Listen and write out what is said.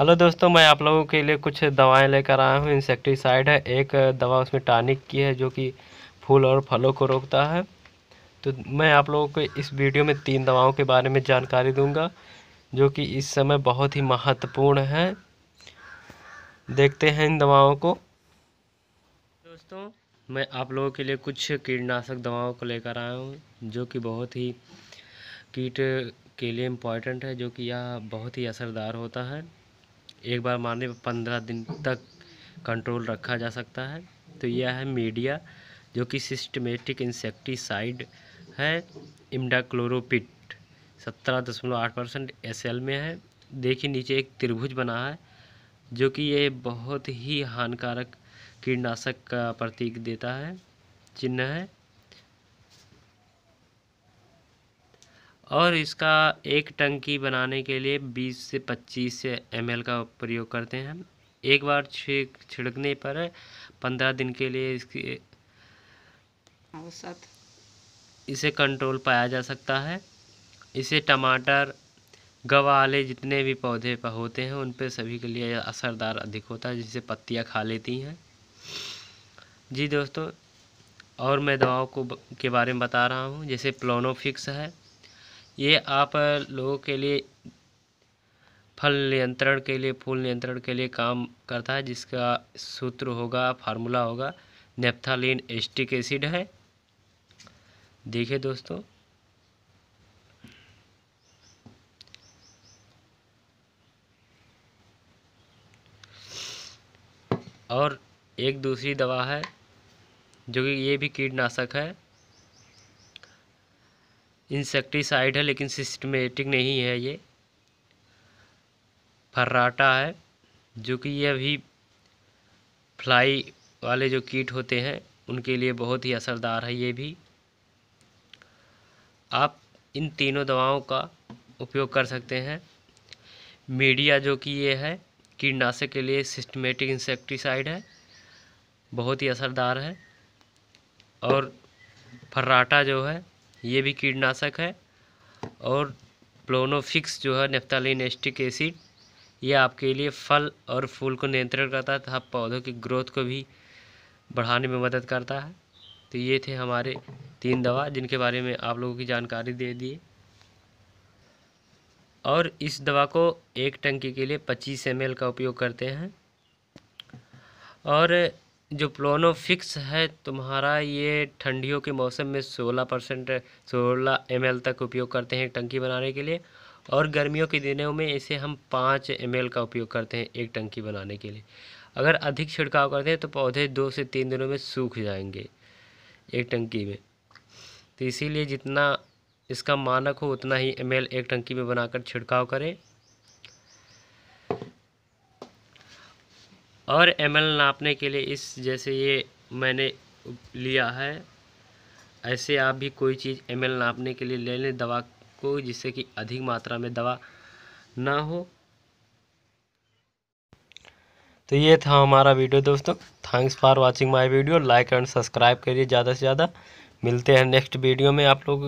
hello दोस्तों मैं आप लोगों के लिए कुछ दवाएं लेकर आया हूँ इंसेक्टिसाइड है एक दवा उसमें टानिक की है जो कि फूल और फलों को रोकता है तो मैं आप लोगों को इस वीडियो में तीन दवाओं के बारे में जानकारी दूंगा जो कि इस समय बहुत ही महत्वपूर्ण है देखते हैं इन दवाओं को दोस्तों मैं आप लोगों के लिए कुछ कीटनाशक दवाओं को लेकर आया हूँ जो कि बहुत ही कीट के लिए इम्पॉर्टेंट है जो कि यह बहुत ही असरदार होता है एक बार मारने पर पंद्रह दिन तक कंट्रोल रखा जा सकता है तो यह है मीडिया जो कि सिस्टमेटिक इंसेक्टिसाइड है इमडाक्लोरोपिट सत्रह दशमलव आठ परसेंट एस में है देखिए नीचे एक त्रिभुज बना है जो कि ये बहुत ही हानिकारक कीटनाशक का प्रतीक देता है चिन्ह है और इसका एक टंकी बनाने के लिए 20 से 25 एम का प्रयोग करते हैं एक बार छिड़क छिड़कने पर पंद्रह दिन के लिए इसकी इसे कंट्रोल पाया जा सकता है इसे टमाटर गवाले जितने भी पौधे पर होते हैं उन पर सभी के लिए असरदार अधिक होता है जिससे पत्तियां खा लेती हैं जी दोस्तों और मैं दवाओं को के बारे में बता रहा हूँ जैसे प्लोनोफिक्स है ये आप लोगों के लिए फल नियंत्रण के लिए फूल नियंत्रण के लिए काम करता है जिसका सूत्र होगा फार्मूला होगा नेप्थालिन एस्टिक एसिड है देखिए दोस्तों और एक दूसरी दवा है जो कि ये भी कीटनाशक है इंसेक्टिसाइड है लेकिन सिस्टमेटिक नहीं है ये फर्राटा है जो कि ये अभी फ्लाई वाले जो कीट होते हैं उनके लिए बहुत ही असरदार है ये भी आप इन तीनों दवाओं का उपयोग कर सकते हैं मीडिया जो कि ये है कीटनाशक के लिए सिस्टमेटिक इंसेक्टिसाइड है बहुत ही असरदार है और फर्राटा जो है ये भी कीटनाशक है और प्लोनोफिक्स जो है नेफ्तालिन एस्टिक एसिड ये आपके लिए फल और फूल को नियंत्रण करता है तथा पौधों की ग्रोथ को भी बढ़ाने में मदद करता है तो ये थे हमारे तीन दवा जिनके बारे में आप लोगों की जानकारी दे दिए और इस दवा को एक टंकी के लिए 25 एम का उपयोग करते हैं और जो प्लोनो फिक्स है तुम्हारा ये ठंडियों के मौसम में सोलह परसेंट सोलह एम तक उपयोग करते हैं एक टंकी बनाने के लिए और गर्मियों के दिनों में इसे हम पाँच एम का उपयोग करते हैं एक टंकी बनाने के लिए अगर अधिक छिड़काव करते हैं तो पौधे दो से तीन दिनों में सूख जाएंगे एक टंकी में तो इसीलिए जितना इसका मानक हो उतना ही एम एक टंकी में बनाकर छिड़काव करें और एम नापने के लिए इस जैसे ये मैंने लिया है ऐसे आप भी कोई चीज़ एम नापने के लिए ले लें दवा को जिससे कि अधिक मात्रा में दवा ना हो तो ये था हमारा वीडियो दोस्तों thanks for watching my video like and subscribe करिए ज़्यादा से ज़्यादा मिलते हैं नेक्स्ट वीडियो में आप लोग